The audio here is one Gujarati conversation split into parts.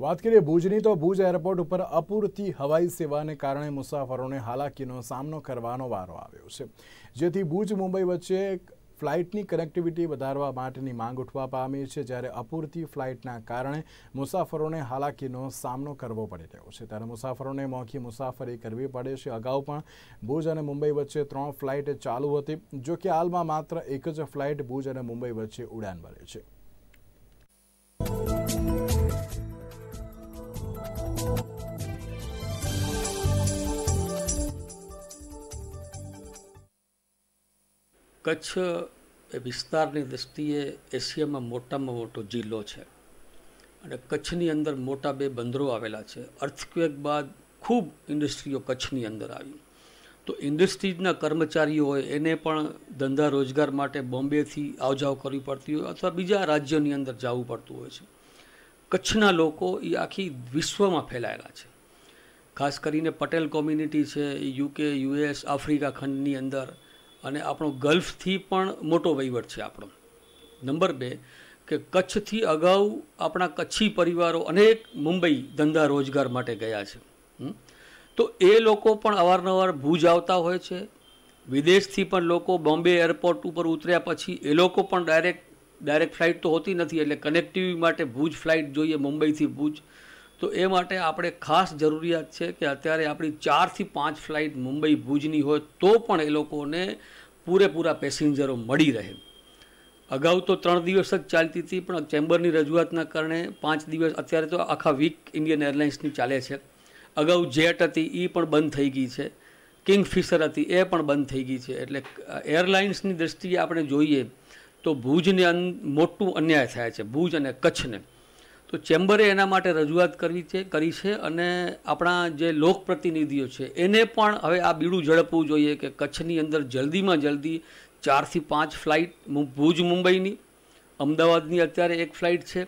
વાત કરીએ ભુજની તો ભુજ એરપોર્ટ ઉપર અપૂરતી હવાઈ સેવાને કારણે મુસાફરોને હાલાકીનો સામનો કરવાનો વારો આવ્યો છે જેથી ભુજ મુંબઈ વચ્ચે ફ્લાઇટની કનેક્ટિવિટી વધારવા માટેની માંગ ઉઠવા પામી છે જ્યારે અપૂરતી ફ્લાઇટના કારણે મુસાફરોને હાલાકીનો સામનો કરવો પડી રહ્યો છે ત્યારે મુસાફરોને મોંઘી મુસાફરી કરવી પડે છે અગાઉ પણ ભુજ અને મુંબઈ વચ્ચે ત્રણ ફ્લાઇટ ચાલુ હતી જોકે હાલમાં માત્ર એક જ ફ્લાઇટ ભુજ અને મુંબઈ વચ્ચે ઉડાન ભરે છે કચ્છ એ વિસ્તારની દૃષ્ટિએ એશિયામાં મોટામાં મોટો જિલ્લો છે અને કચ્છની અંદર મોટા બે બંદરો આવેલા છે અર્થક્વેક બાદ ખૂબ ઇન્ડસ્ટ્રીઓ કચ્છની અંદર આવી તો ઇન્ડસ્ટ્રીઝના કર્મચારીઓ હોય એને પણ ધંધા રોજગાર માટે બોમ્બેથી આવજાવ કરવી પડતી હોય અથવા બીજા રાજ્યોની અંદર જવું પડતું હોય છે કચ્છના લોકો એ આખી વિશ્વમાં ફેલાયેલા છે ખાસ કરીને પટેલ કોમ્યુનિટી છે યુકે યુએસ આફ્રિકા ખંડની અંદર અને આપણો ગલ્ફથી પણ મોટો વહીવટ છે આપણો નંબર બે કે કચ્છથી અગાઉ આપણા કચ્છી પરિવારો અનેક મુંબઈ ધંધા રોજગાર માટે ગયા છે તો એ લોકો પણ અવારનવાર ભુજ આવતા હોય છે વિદેશથી પણ લોકો બોમ્બે એરપોર્ટ ઉપર ઉતર્યા પછી એ લોકો પણ ડાયરેક્ટ ડાયરેક્ટ ફ્લાઇટ તો હોતી નથી એટલે કનેક્ટિવિટી માટે ભુજ ફ્લાઇટ જોઈએ મુંબઈથી ભુજ તો એ માટે આપણે ખાસ જરૂરિયાત છે કે અત્યારે આપણી ચારથી પાંચ ફ્લાઇટ મુંબઈ ભુજની હોય તો પણ એ લોકોને પૂરેપૂરા પેસેન્જરો મળી રહે અગાઉ તો ત્રણ દિવસ જ ચાલતી હતી પણ ચેમ્બરની રજૂઆતના કારણે પાંચ દિવસ અત્યારે તો આખા વીક ઇન્ડિયન એરલાઇન્સની ચાલે છે અગાઉ જેટ હતી એ પણ બંધ થઈ ગઈ છે કિંગફિશર હતી એ પણ બંધ થઈ ગઈ છે એટલે એરલાઇન્સની દૃષ્ટિએ આપણે જોઈએ તો ભુજને મોટું અન્યાય થાય છે ભુજ અને કચ્છને તો ચેમ્બરે એના માટે રજૂઆત કરવી છે કરી છે અને આપણા જે લોકપ્રતિનિધિઓ છે એને પણ હવે આ બીડું ઝડપવું જોઈએ કે કચ્છની અંદર જલ્દીમાં જલ્દી ચારથી પાંચ ફ્લાઇટ ભુજ મુંબઈની અમદાવાદની અત્યારે એક ફ્લાઇટ છે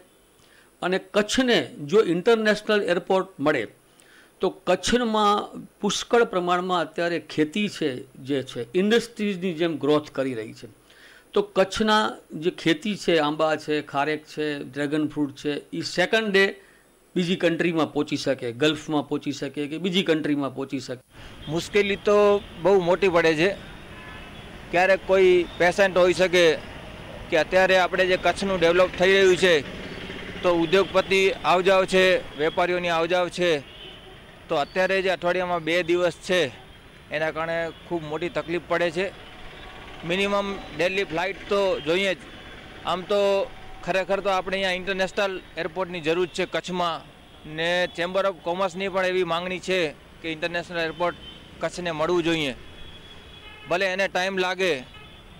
અને કચ્છને જો ઇન્ટરનેશનલ એરપોર્ટ મળે તો કચ્છમાં પુષ્કળ પ્રમાણમાં અત્યારે ખેતી છે જે છે ઇન્ડસ્ટ્રીઝની જેમ ગ્રોથ કરી રહી છે તો કચ્છના જે ખેતી છે આંબા છે ખારેક છે ડ્રેગન ફ્રૂટ છે એ સેકન્ડ ડે બીજી કન્ટ્રીમાં પહોંચી શકે ગલ્ફમાં પહોંચી શકે કે બીજી કન્ટ્રીમાં પહોંચી શકે મુશ્કેલી તો બહુ મોટી પડે છે ક્યારેક કોઈ પેશન્ટ હોઈ શકે કે અત્યારે આપણે જે કચ્છનું ડેવલપ થઈ રહ્યું છે તો ઉદ્યોગપતિ આવજાવ છે વેપારીઓની આવજાવ છે તો અત્યારે જે અઠવાડિયામાં બે દિવસ છે એના કારણે ખૂબ મોટી તકલીફ પડે છે મિનિમમ ડેલી ફ્લાઇટ તો જોઈએ જ આમ તો ખરેખર તો આપણે અહીંયા ઇન્ટરનેશનલ એરપોર્ટની જરૂર છે કચ્છમાં ને ચેમ્બર ઓફ કોમર્સની પણ એવી માંગણી છે કે ઇન્ટરનેશનલ એરપોર્ટ કચ્છને મળવું જોઈએ ભલે એને ટાઈમ લાગે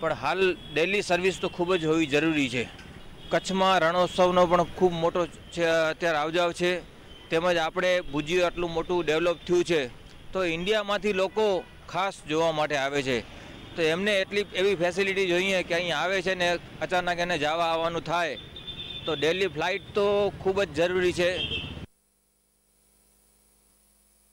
પણ હાલ ડેલી સર્વિસ તો ખૂબ જ હોવી જરૂરી છે કચ્છમાં રણોત્સવનો પણ ખૂબ મોટો છે અત્યારે આવજાવ છે તેમજ આપણે ભુજીયું આટલું મોટું ડેવલપ થયું છે તો ઇન્ડિયામાંથી લોકો ખાસ જોવા માટે આવે છે તો એમને એટલી એવી ફેસિલિટી જોઈએ કે અહીં આવે છે ને અચાનક એને જવા આવવાનું થાય તો ડેલી ફ્લાઇટ તો ખૂબ જ જરૂરી છે